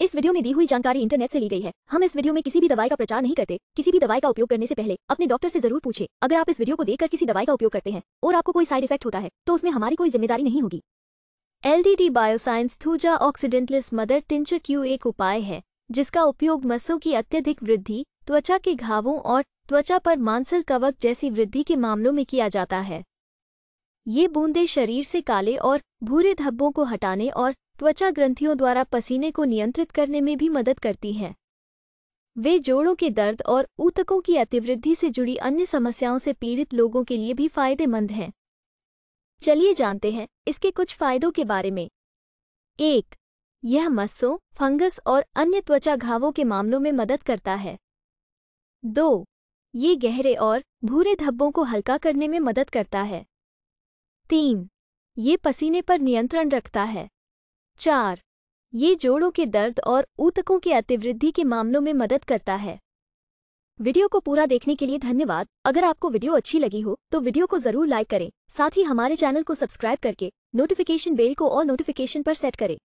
इस वीडियो में दी हुई जानकारी इंटरनेट से ली गई है हम इस वीडियो में किसी भी दवाई का प्रचार नहीं करते किसी भी दवाई का उपयोग करने से पहले अपने डॉक्टर से जरूर पूछे अगर आप इस वीडियो को देखकर किसी दवाई का उपयोग करते हैं और आपको कोई साइड इफेक्ट होता है तो उसमें हमारी कोई जिम्मेदारी नहीं होगी L D bioscience thuja occidentalis mother tincture Q एक उपाय है जिसका उपयोग मस्सों की अत्यधिक वृद्धि त्वचा के घावों और त्वचा पर मांसल कवक जैसी वृद्धि के मामलों में किया जाता है ये बूंदे शरीर से काले और भूरे धब्बों को हटाने और त्वचा ग्रंथियों द्वारा पसीने को नियंत्रित करने में भी मदद करती हैं वे जोड़ों के दर्द और ऊतकों की अतिवृद्धि से जुड़ी अन्य समस्याओं से पीड़ित लोगों के लिए भी फायदेमंद हैं चलिए जानते हैं इसके कुछ फायदों के बारे में एक यह मस्सों फंगस और अन्य त्वचा घावों के मामलों में मदद करता है दो ये गहरे और भूरे धब्बों को हल्का करने में मदद करता है तीन ये पसीने पर नियंत्रण रखता है चार ये जोड़ों के दर्द और ऊतकों के अतिवृद्धि के मामलों में मदद करता है वीडियो को पूरा देखने के लिए धन्यवाद अगर आपको वीडियो अच्छी लगी हो तो वीडियो को जरूर लाइक करें साथ ही हमारे चैनल को सब्सक्राइब करके नोटिफिकेशन बेल को और नोटिफिकेशन पर सेट करें